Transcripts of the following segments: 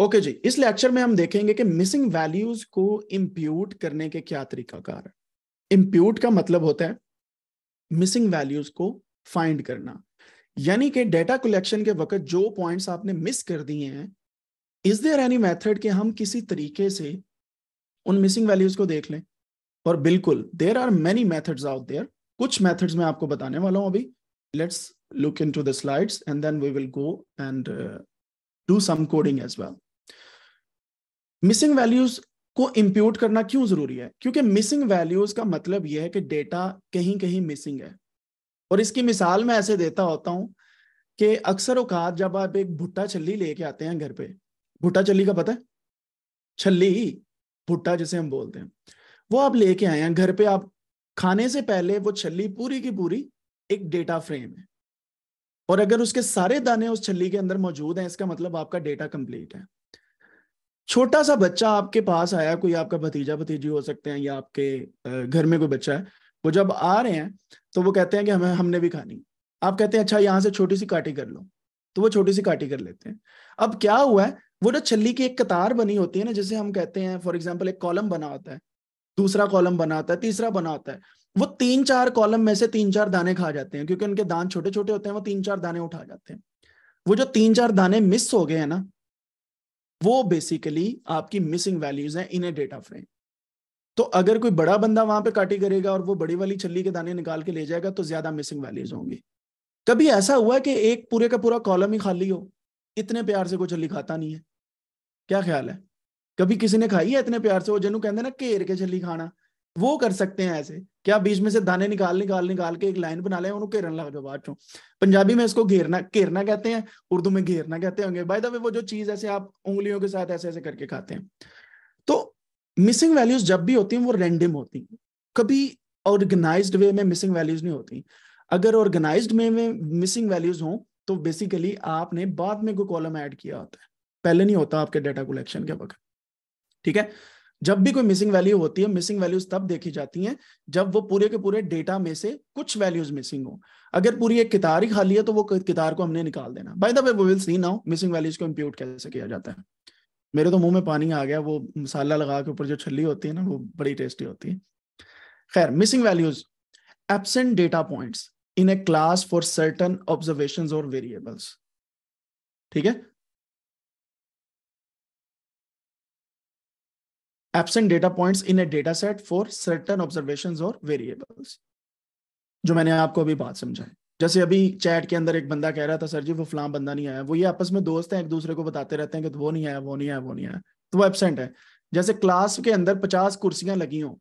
Okay okay जी इस lecture में हम देखेंगे कि मिसिंग वैल्यूज को इम्प्यूट करने के क्या तरीकाकार इम्प्यूट का मतलब होता है मिसिंग वैल्यूज को फाइंड करना यानी कि डेटा कलेक्शन के वक्त जो पॉइंट्स आपने मिस कर दिए हैं इज देयर एनी मेथड कि हम किसी तरीके से उन मिसिंग वैल्यूज को देख लें और बिल्कुल there are many methods out there कुछ मैथड्स मैं आपको बताने वाला हूं अभी let's look into the slides and then we will go and do some coding as well missing values को इम्प्यूट करना क्यों जरूरी है क्योंकि मिसिंग वैल्यूज का मतलब यह है कि डेटा कहीं कहीं मिसिंग है और इसकी मिसाल मैं ऐसे देता होता हूँ कि अक्सर औकात जब आप एक भुट्टा छली लेके आते हैं घर पे भुट्टा छल्ली का पता है छल्ली भुट्टा जिसे हम बोलते हैं वो आप लेके आए हैं घर पे आप खाने से पहले वो छली पूरी की पूरी एक डेटा फ्रेम है और अगर उसके सारे दाने उस छली के अंदर मौजूद हैं इसका मतलब आपका डेटा कंप्लीट है छोटा सा बच्चा आपके पास आया कोई आपका भतीजा भतीजी हो सकते हैं या आपके घर में कोई बच्चा है वो जब आ रहे हैं तो वो कहते हैं कि हमें हमने भी खानी आप कहते हैं अच्छा यहाँ से छोटी सी काटी कर लो तो वो छोटी सी काटी कर लेते हैं अब क्या हुआ है वो जो छल्ली की एक कतार बनी होती है ना जिसे हम कहते हैं फॉर एग्जाम्पल एक कॉलम बना होता है दूसरा कॉलम बना होता है तीसरा बना होता है वो तीन चार कॉलम में से तीन चार दाने खा जाते हैं क्योंकि उनके दान छोटे छोटे होते हैं वो तीन चार दाने उठा जाते हैं वो जो तीन चार दाने मिस हो गए हैं ना वो बेसिकली आपकी मिसिंग वैल्यूज हैं इन ए डेटा फ्रेम तो अगर कोई बड़ा बंदा वहां पे काटी करेगा और वो बड़ी वाली छल्ली के दाने निकाल के ले जाएगा तो ज्यादा मिसिंग वैल्यूज होंगी कभी ऐसा हुआ कि एक पूरे का पूरा कॉलम ही खाली हो इतने प्यार से कोई छल्ली खाता नहीं है क्या ख्याल है कभी किसी ने खाई है इतने प्यार से वो जनू कहते ना घेर के छल्ली खाना वो कर सकते हैं ऐसे क्या बीच में से दाने निकाल निकाल निकाल के एक लाइन बना लें उन्होंने घेरन लग जाओ बाद चो पंजाबी में इसको घेरना घेरना कहते हैं उर्दू में घेरना कहते होंगे बाय द वे वो जो चीज ऐसे आप उंगलियों के साथ ऐसे ऐसे करके खाते हैं तो मिसिंग वैल्यूज जब भी होती हैं वो रेंडम होती हैं कभी ऑर्गेनाइज वे में मिसिंग वैल्यूज नहीं होती अगर ऑर्गेनाइज वे में मिसिंग वैल्यूज हों तो बेसिकली आपने बाद में कोई कॉलम ऐड किया होता है पहले नहीं होता आपके डेटा कलेक्शन के वक्त ठीक है जब भी कोई मिसिंग वैल्यू होती है मिसिंग वैल्यूज तब देखी जाती हैं जब वो पूरे के पूरे डेटा में से कुछ वैल्यूज मिसिंग हो अगर पूरी एक कितार ही खाली है तो वो कितार को हमने निकाल देना by the way we will see now missing values को इम्प्यूट कैसे किया जाता है मेरे तो मुंह में पानी आ गया वो मसाला लगा के ऊपर जो छली होती है ना वो बड़ी टेस्टी होती है खैर missing values absent data points in a class for certain observation और वेरिएबल्स ठीक है absent data points in a data set for certain observation और वेरिएबल्स जो मैंने आपको अभी बात समझाई जैसे अभी चैट के अंदर एक बंदा कह रहा था सर जी वो फलां बंदा नहीं आया वो ये आपस में दोस्त हैं एक दूसरे को बताते रहते हैं कि वो नहीं आया वो नहीं आया वो नहीं आया तो वो एबसेंट है जैसे क्लास के अंदर पचास कुर्सियां लगी हों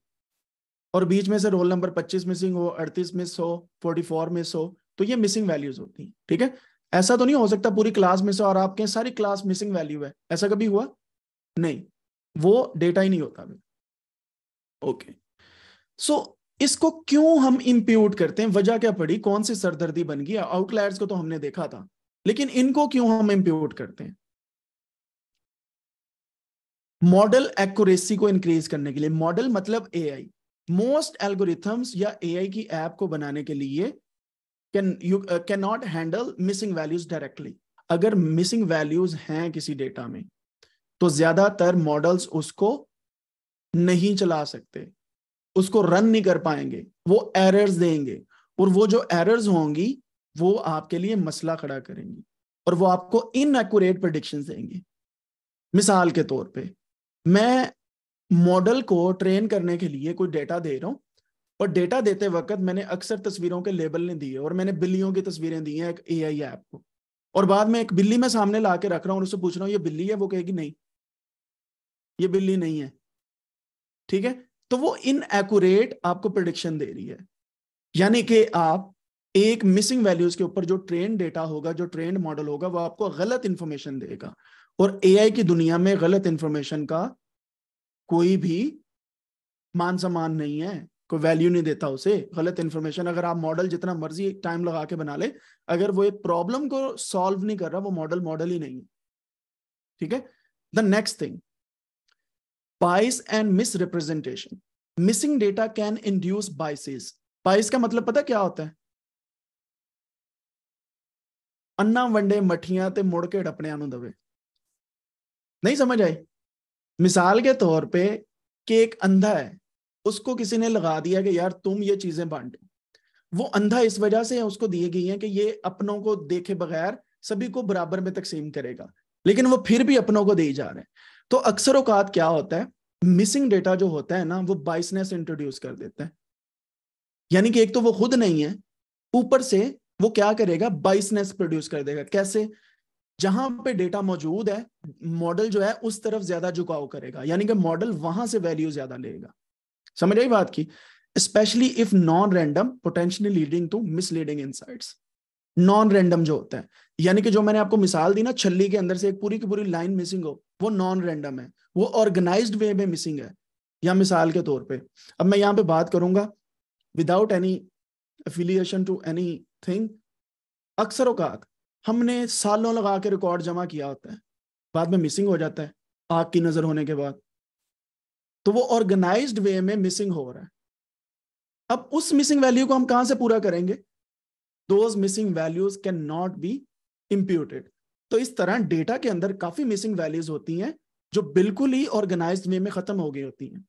और बीच में से रोल नंबर पच्चीस मिसिंग हो अड़तीस मिस हो फोर्टी फोर मिस हो तो ये मिसिंग वैल्यूज होती हैं ठीक है ऐसा तो नहीं हो सकता पूरी क्लास मिस हो और आपके सारी क्लास मिसिंग वैल्यू है ऐसा कभी हुआ नहीं वो डेटा ही नहीं होता ओके सो so, इसको क्यों हम इम्प्यूट करते हैं वजह क्या पड़ी कौन सी सरदर्दी बन गई आउटलायर्स को तो हमने देखा था लेकिन इनको क्यों हम इम्प्यूट करते हैं मॉडल एक्यूरेसी को इंक्रीज करने के लिए मॉडल मतलब एआई मोस्ट एल्गोरिथम्स या एआई की ऐप को बनाने के लिए can you can not handle missing values directly अगर मिसिंग वैल्यूज हैं किसी डेटा में तो ज्यादातर मॉडल्स उसको नहीं चला सकते उसको रन नहीं कर पाएंगे वो एरर्स देंगे और वो जो एरर्स होंगी वो आपके लिए मसला खड़ा करेंगी और वो आपको इनएक्यूरेट प्रडिक्शन देंगे मिसाल के तौर पे मैं मॉडल को ट्रेन करने के लिए कोई डेटा दे रहा हूँ और डेटा देते वक्त मैंने अक्सर तस्वीरों के लेबल ने दिए और मैंने बिल्लियों की तस्वीरें दी हैं एक ए आई ऐप को और बाद में एक बिल्ली में सामने ला के रख रहा हूँ और उससे पूछ रहा हूँ ये बिल्ली है वो कहेगी नहीं ये बिल्ली नहीं है ठीक है तो वो इनएकुरेट आपको प्रोडिक्शन दे रही है यानी कि आप एक मिसिंग वैल्यूज के ऊपर जो ट्रेन डेटा होगा जो ट्रेंड मॉडल होगा वो आपको गलत इंफॉर्मेशन देगा और एआई की दुनिया में गलत इंफॉर्मेशन का कोई भी मान सम्मान नहीं है कोई वैल्यू नहीं देता उसे गलत इंफॉर्मेशन अगर आप मॉडल जितना मर्जी टाइम लगा के बना ले अगर वो एक प्रॉब्लम को सॉल्व नहीं कर रहा वो मॉडल मॉडल ही नहीं है ठीक है the next thing bias and misrepresentation missing data can induce biases bias का मतलब पता क्या होता है अन्ना वंडे मठिया ਤੇ मुड़ के डपने ਨੂੰ ਦਵੇ नहीं समझ आई मिसाल के तौर पे कि एक अंधा है उसको किसी ने लगा दिया कि यार तुम ये चीजें बांटो वो अंधा इस वजह से उसको दिए गई हैं कि ये अपनों को देखे बगैर सभी को बराबर में तकसीम करेगा लेकिन वो फिर भी अपनों को दे जा रहे हैं तो अक्सर औकात क्या होता है मिसिंग डेटा जो होता है ना वो बाइसनेस इंट्रोड्यूस कर देते हैं यानी कि एक तो वो खुद नहीं है ऊपर से वो क्या करेगा बाइसनेस प्रोड्यूस कर देगा कैसे जहां पे डेटा मौजूद है मॉडल जो है उस तरफ ज्यादा झुकाव करेगा यानी कि मॉडल वहां से वैल्यू ज्यादा लेगा समझ आई बात की specially if non random potentially leading to misleading insights non random जो होता है यानी कि जो मैंने आपको मिसाल दी ना छल्ली के अंदर से एक पूरी की पूरी लाइन मिसिंग हो वो नॉन रैंडम है वो ऑर्गेनाइज्ड वे में मिसिंग है या मिसाल के तौर पे अब मैं यहाँ पे बात करूंगा without any affiliation to anything अक्सर औकात हमने सालों लगा के रिकॉर्ड जमा किया होता है बाद में मिसिंग हो जाता है आग की नजर होने के बाद तो वो ऑर्गेनाइज वे में मिसिंग हो रहा है अब उस मिसिंग वैल्यू को हम कहां से पूरा करेंगे those missing values can not be imputed तो इस तरह डेटा के अंदर काफी मिसिंग वैल्यूज होती हैं जो बिल्कुल ही ऑर्गेनाइज वे में खत्म हो गई होती हैं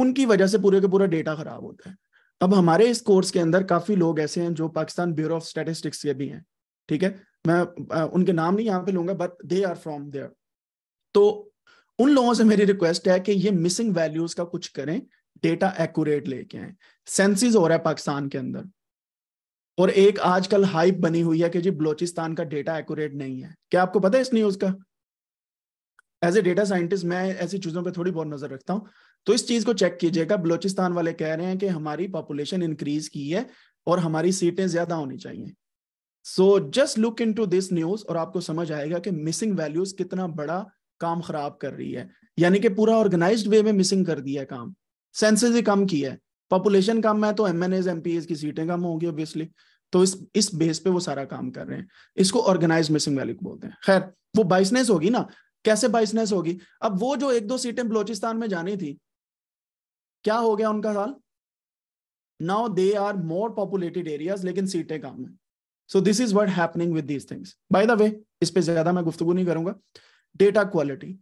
उनकी वजह से पूरे का पूरा डेटा खराब होता है अब हमारे इस कोर्स के अंदर काफी लोग ऐसे हैं जो पाकिस्तान ब्यूरो ऑफ स्टेटिस्टिक्स के भी हैं ठीक है मैं आ, उनके नाम नहीं यहाँ पे लूंगा but they are from there तो उन लोगों से मेरी रिक्वेस्ट है कि ये मिसिंग वैल्यूज का कुछ करें डेटा एक्यूरेट लेके आए सेंसिस हो रहा है पाकिस्तान के अंदर और एक आजकल हाइप बनी हुई है कि जी बलोचिस्तान का डेटा एक्यूरेट नहीं है क्या आपको पता है इस न्यूज का एज ए डेटा साइंटिस्ट मैं ऐसी चीजों पर थोड़ी बहुत नजर रखता हूँ तो इस चीज को चेक कीजिएगा बलोचिस्तान वाले कह रहे हैं कि हमारी पॉपुलेशन इंक्रीज की है और हमारी सीटें ज्यादा होनी चाहिए so just look into this news और आपको समझ आएगा कि मिसिंग वैल्यूज कितना बड़ा काम खराब कर रही है यानी कि पूरा ऑर्गेनाइज्ड वे में मिसिंग कर दिया है काम सेंसेस ही कम किया है पॉपुलेशन कम है तो MNAs MPAs की सीटें कम होगी ऑब्वियसली तो इस इस बेस पे वो सारा काम कर रहे हैं इसको ऑर्गेनाइज मिसिंग वैल्यू बोलते हैं खैर वो बाइसनेस होगी ना कैसे बाइसनेस होगी अब वो जो एक दो सीटें बलोचिस्तान में जानी थी क्या हो गया उनका हाल now they are more populated areas लेकिन सीटें कम है so this is what happening with these things by the way इस पे ज्यादा मैं गुफ्तगु नहीं करूंगा डेटा क्वालिटी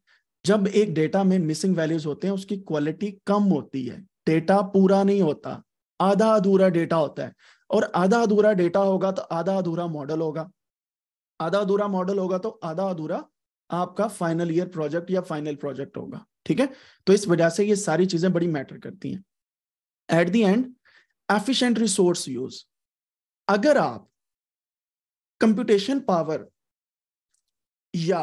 जब एक डेटा में मिसिंग वैल्यूज होते हैं उसकी क्वालिटी कम होती है डेटा पूरा नहीं होता आधा अधूरा डेटा होता है और आधा अधूरा डेटा होगा तो आधा अधूरा मॉडल होगा आधा अधूरा मॉडल होगा तो आधा अधूरा आपका फाइनल ईयर प्रोजेक्ट या फाइनल प्रोजेक्ट होगा ठीक है तो इस वजह से ये सारी चीजें बड़ी मैटर करती हैं at the end efficient resource use अगर आप कंप्यूटेशन पावर या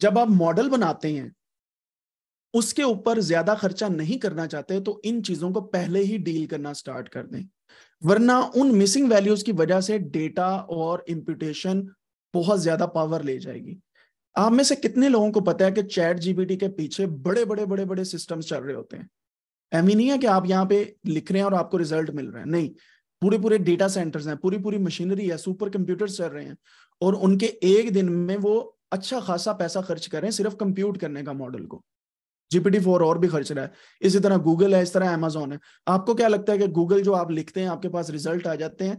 जब आप मॉडल बनाते हैं उसके ऊपर ज्यादा खर्चा नहीं करना चाहते तो इन चीजों को पहले ही डील करना स्टार्ट कर दें वरना उन मिसिंग वैल्यूज की वजह से डेटा और इम्प्यूटेशन बहुत ज्यादा पावर ले जाएगी आप में से कितने लोगों को पता है कि चैट जीबीटी के पीछे बड़े बड़े बड़े बड़े सिस्टम चल रहे होते हैं ऐमी नहीं है कि आप यहाँ पे लिख रहे हैं और आपको रिजल्ट मिल रहा है नहीं पूरे पूरे डेटा सेंटर्स हैं पूरी पूरी मशीनरी है सुपर कंप्यूटर चल रहे हैं और उनके एक दिन में वो अच्छा खासा पैसा खर्च कर रहे हैं सिर्फ कंप्यूट करने का मॉडल को जीपीटी फोर और भी खर्च रहा है इसी तरह गूगल है इस तरह अमेजोन है आपको क्या लगता है कि गूगल जो आप लिखते हैं आपके पास रिजल्ट आ जाते हैं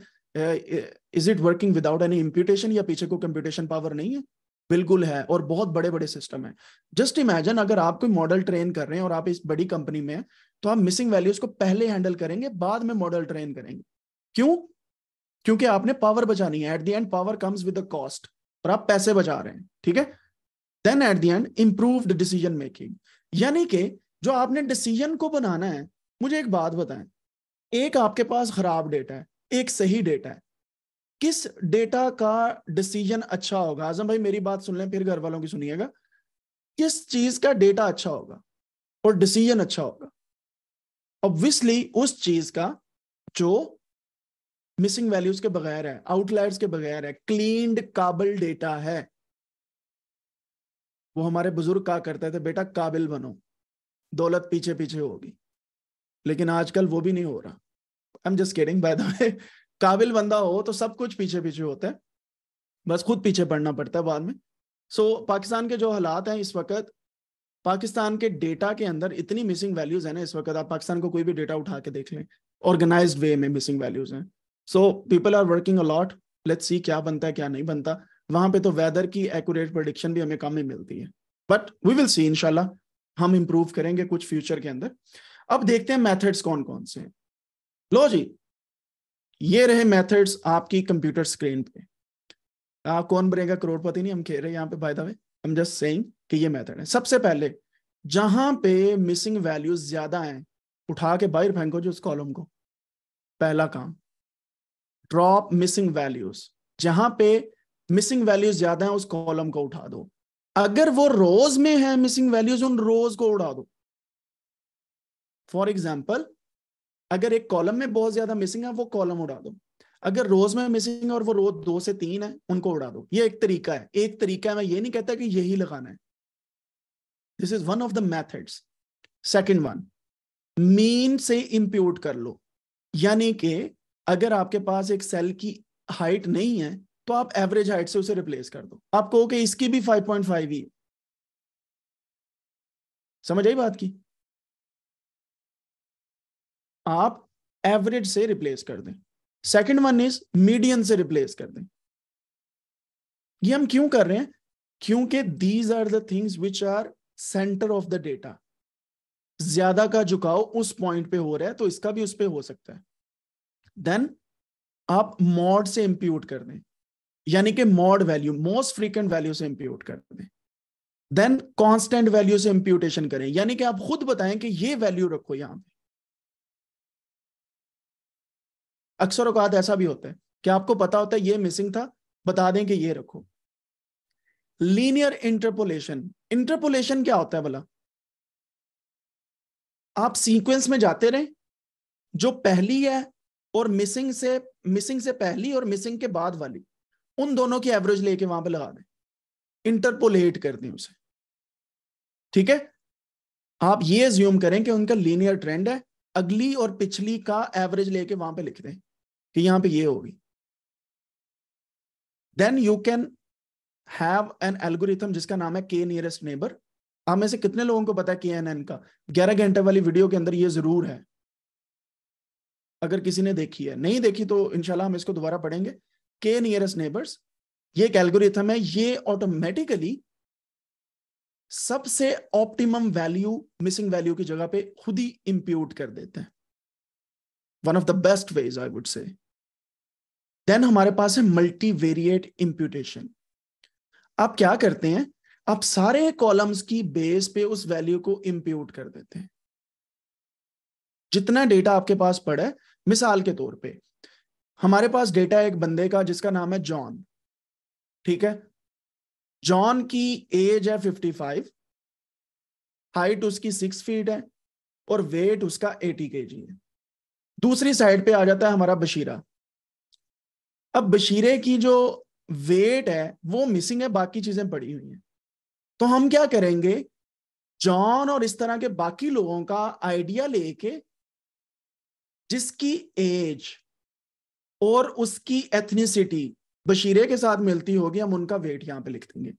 is it working without any imputation या पीछे को कंप्यूटेशन पावर नहीं है बिल्कुल है और बहुत बड़े बड़े सिस्टम है जस्ट इमेजिन अगर आप कोई मॉडल ट्रेन कर रहे हैं और आप इस बड़ी कंपनी में तो आप मिसिंग वैल्यूज को पहले हैंडल करेंगे बाद में मॉडल ट्रेन करेंगे क्यों क्योंकि आपने पावर बचानी है at the end power comes with cost और आप पैसे बचा रहे हैं ठीक है then at the end improved decision making यानी कि जो आपने डिसीजन को बनाना है मुझे एक बात बताएं एक आपके पास खराब डेटा है एक सही डेटा है किस डेटा का डिसीजन अच्छा होगा आजम भाई मेरी बात सुन लें फिर घर वालों की सुनिएगा किस चीज का डेटा अच्छा होगा और डिसीजन अच्छा होगा ऑब्वियसली उस चीज का जो मिसिंग वैल्यूज के बगैर है आउटलाइट के बगैर है क्लीन काबल डेटा है वो हमारे बुजुर्ग कहा करते थे बेटा काबिल बनो दौलत पीछे पीछे होगी लेकिन आजकल वो भी नहीं हो रहा I am just caring by the way काबिल बंदा हो तो सब कुछ पीछे पीछे होता है बस खुद पीछे पड़ना पड़ता है बाद में सो so, पाकिस्तान के जो हालात हैं इस वक्त पाकिस्तान के डेटा के अंदर इतनी मिसिंग वैल्यूज है ना इस वक्त आप पाकिस्तान को कोई भी डेटा उठा के देख लें ऑर्गेनाइज वे में मिसिंग वैल्यूज हैं so people are working a lot let's see क्या बनता है क्या नहीं बनता वहां पे तो वेदर की एक्यूरेट प्रोडिक्शन भी हमें कम ही मिलती है बट वी विल सी इनशाला हम इम्प्रूव करेंगे कुछ फ्यूचर के अंदर अब देखते हैं मैथड्स कौन कौन से हैं लो जी ये रहे मैथड्स आपकी कंप्यूटर स्क्रीन पे आप कौन बनेगा करोड़पति नहीं हम कह रहे हैं यहाँ पे बाय द वे हम जस्ट सेइंग कि ये मेथड है सबसे पहले जहां पे मिसिंग वैल्यूज ज्यादा हैं उठा के बाहर फेंको जो उस कॉलम को पहला काम ड्रॉप मिसिंग वैल्यूज जहां पे मिसिंग वैल्यूज ज्यादा है उस कॉलम को उठा दो अगर वो रोज में है मिसिंग वैल्यूज उन रोज को उड़ा दो फॉर एग्जाम्पल अगर एक कॉलम में बहुत ज्यादा मिसिंग है वो कॉलम उड़ा दो अगर रोज में मिसिंग और वो रोज दो से तीन है उनको उड़ा दो ये एक तरीका है एक तरीका है मैं ये नहीं कहता कि यही लगाना है this is one of the methods second one mean से इम्प्यूट कर लो यानी कि अगर आपके पास एक सेल की हाइट नहीं है तो आप एवरेज हाइट से उसे रिप्लेस कर दो आप कहो कि इसकी भी 5.5 ही समझ आई बात की आप एवरेज से रिप्लेस कर दें सेकंड वन इज मीडियन से रिप्लेस कर दें ये हम क्यों कर रहे हैं क्योंकि these are the things which are centre of the data ज्यादा का झुकाव उस पॉइंट पे हो रहा है तो इसका भी उस पर हो सकता है देन आप मॉड से इंप्यूट कर दें यानी कि mode value most frequent value से इंप्यूट कर दें देन कांस्टेंट वैल्यू से इंप्यूटेशन करें यानी कि आप खुद बताएं कि ये वैल्यू रखो यहां पे अक्सर अवकात ऐसा भी होता है कि आपको पता होता है ये मिसिंग था बता दें कि ये रखो लीनियर इंटरपोलेशन इंटरपोलेशन क्या होता है भला आप सीक्वेंस में जाते रहे जो पहली है और मिसिंग से मिसिंग से पहली और मिसिंग के बाद वाली उन दोनों की एवरेज लेके वहां पे लगा दें इंटरपोलेट कर दें उसे ठीक है आप ये ज्यूम करें कि उनका लीनियर ट्रेंड है अगली और पिछली का एवरेज लेके वहां पे लिख दें कि यहां पे ये होगी then you can have an algorithm जिसका नाम है के नियरेस्ट नेबर आप में से कितने लोगों को पता है के एन एन का ग्यारह घंटे वाली वीडियो के अंदर ये जरूर है अगर किसी ने देखी है नहीं देखी तो इनशाला हम इसको दोबारा पढ़ेंगे के नियरेस्ट नेबर्स ये एल्गोरिथम है ये ऑटोमेटिकली सबसे ऑप्टिमम वैल्यू मिसिंग वैल्यू की जगह पे खुद ही इंप्यूट कर देते हैं one of the best ways I would say then हमारे पास है वेरिएट इंप्यूटेशन आप क्या करते हैं आप सारे कॉलम्स की बेस पे उस वैल्यू को इंप्यूट कर देते हैं जितना डेटा आपके पास पड़ा है मिसाल के तौर पे हमारे पास डेटा है एक बंदे का जिसका नाम है जॉन ठीक है जॉन की एज है 55 हाइट उसकी सिक्स फीट है और वेट उसका 80 के है दूसरी साइड पे आ जाता है हमारा बशीरा अब बशीरे की जो वेट है वो मिसिंग है बाकी चीजें पड़ी हुई हैं तो हम क्या करेंगे जॉन और इस तरह के बाकी लोगों का आइडिया लेके जिसकी एज और उसकी एथनिसिटी बशीरे के साथ मिलती होगी हम उनका वेट यहाँ पे लिख देंगे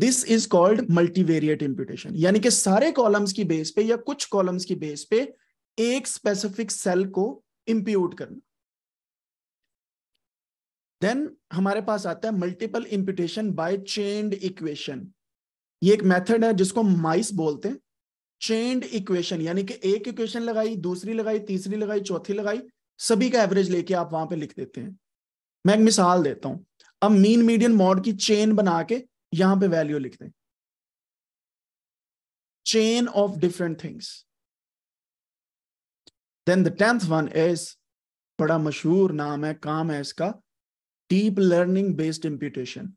this is called multivariate imputation यानी कि सारे कॉलम्स की बेस पे या कुछ कॉलम्स की बेस पे एक स्पेसिफिक सेल को इंप्यूट करना देन हमारे पास आता है multiple imputation by chained equation ये एक मेथड है जिसको माइस बोलते हैं चेंड इक्वेशन यानी कि एक इक्वेशन लगाई दूसरी लगाई तीसरी लगाई चौथी लगाई सभी का एवरेज लेके आप वहां पे लिख देते हैं मैं एक मिसाल देता हूं अब मीन मीडियन मॉड की चेन बना के यहां पे वैल्यू लिख दें chain of different things then the tenth one is बड़ा मशहूर नाम है काम है इसका डीप लर्निंग बेस्ड इंप्यूटेशन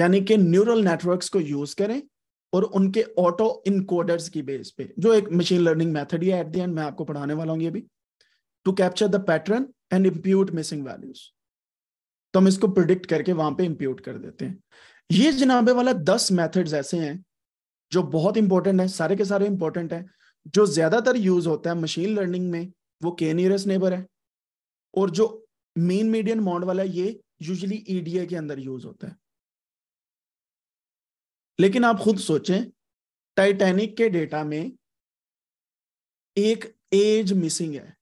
यानी कि न्यूरल नेटवर्क्स को यूज करें और उनके ऑटो इनकोडर्स की बेस पे जो एक मशीन लर्निंग मेथड ही एट द एंड मैं आपको पढ़ाने वाला हूँ ये भी to capture the pattern and impute missing values तो हम इसको प्रिडिक्ट करके वहां पे इम्प्यूट कर देते हैं ये जनाबे वाला दस मेथड्स ऐसे हैं जो बहुत इंपॉर्टेंट है सारे के सारे इंपॉर्टेंट है जो ज्यादातर यूज होता है मशीन लर्निंग में वो के नियरेस्ट नेबर है और जो मेन मीडियन मॉड वाला ये यूजली ईडीए के अंदर यूज होता है लेकिन आप खुद सोचें टाइटैनिक के डेटा में एक एज मिसिंग है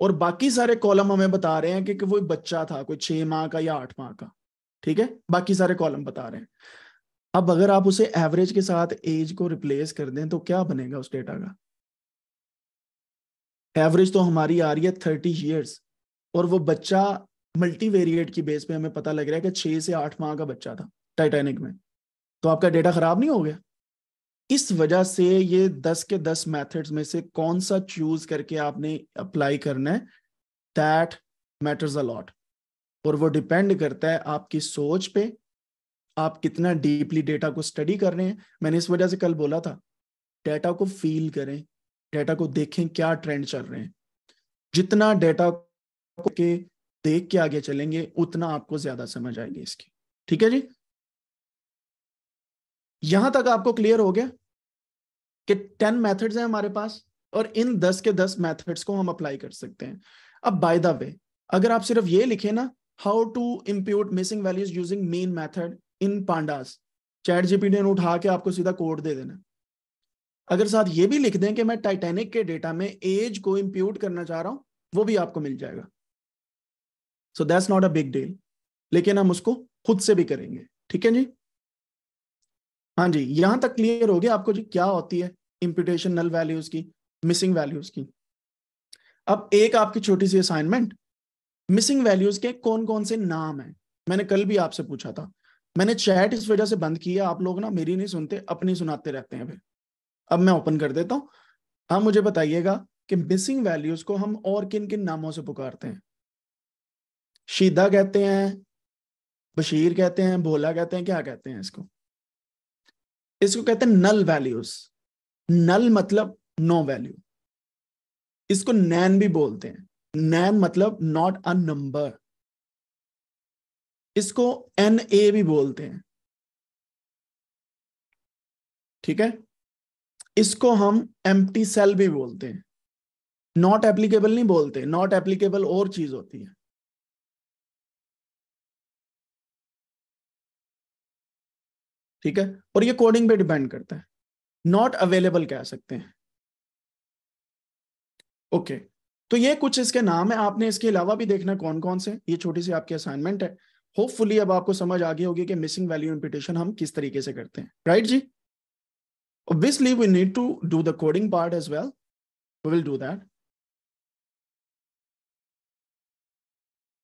और बाकी सारे कॉलम हमें बता रहे हैं कि, कि वो बच्चा था कोई छह माह का या आठ माह का ठीक है बाकी सारे कॉलम बता रहे हैं अब अगर आप उसे एवरेज के साथ एज को रिप्लेस कर दें तो क्या बनेगा उस डेटा का एवरेज तो हमारी आ रही है थर्टी ईयर्स और वो बच्चा मल्टीवेरिएट की बेस पे हमें पता लग रहा है कि छह से आठ माह का बच्चा था टाइटैनिक में तो आपका डेटा खराब नहीं हो गया इस वजह से ये दस के दस मेथड्स में से कौन सा चूज करके आपने अप्लाई करना है दैट मैटर्स अलॉट और वो डिपेंड करता है आपकी सोच पे आप कितना डीपली डेटा को स्टडी कर रहे हैं मैंने इस वजह से कल बोला था डेटा को फील करें डेटा को देखें क्या ट्रेंड चल रहे हैं जितना डेटा के देख के आगे चलेंगे उतना आपको ज्यादा समझ आएगी इसकी ठीक है जी यहां तक आपको क्लियर हो गया कि टेन मेथड्स हैं हमारे पास और इन दस के दस मेथड्स को हम अप्लाई कर सकते हैं अब बाय द वे अगर आप सिर्फ ये लिखे ना how to impute missing values using mean method in pandas ChatGPT ने उठा के आपको सीधा कोड दे देना अगर साथ ये भी लिख दें कि मैं टाइटेनिक के डेटा में एज को इम्प्यूट करना चाह रहा हूं वो भी आपको मिल जाएगा so that's not a big deal लेकिन हम उसको खुद से भी करेंगे ठीक है जी हाँ जी यहां तक क्लियर हो गया आपको जी क्या होती है इम्प्यूटेशन नल वैल्यूज की मिसिंग वैल्यूज की अब एक आपकी छोटी सी असाइनमेंट मिसिंग वैल्यूज के कौन कौन से नाम है मैंने कल भी आपसे पूछा था मैंने चैट इस वजह से बंद की है आप लोग ना मेरी नहीं सुनते अपनी सुनाते रहते हैं फिर अब मैं ओपन कर देता हूँ हाँ मुझे बताइएगा कि मिसिंग वैल्यूज को हम और किन किन नामों से पुकारते हैं शीदा कहते हैं बशीर कहते हैं भोला कहते हैं क्या कहते हैं इसको इसको कहते हैं नल वैल्यूज नल मतलब नो वैल्यू इसको नैन भी बोलते हैं नैन मतलब नॉट अ नंबर इसको एन ए भी बोलते हैं ठीक है इसको हम एम सेल भी बोलते हैं नॉट एप्लीकेबल नहीं बोलते नॉट एप्लीकेबल और चीज होती है ठीक है और ये कोडिंग पे डिपेंड करता है नॉट अवेलेबल कह सकते हैं ओके okay. तो ये कुछ इसके नाम है आपने इसके अलावा भी देखना कौन कौन से ये छोटी सी आपकी असाइनमेंट है होपफुली अब आपको समझ आ गई होगी कि मिसिंग वैल्यू इंपिटेशन हम किस तरीके से करते हैं राइट right, जी obviously we need to do the coding part as well we will do that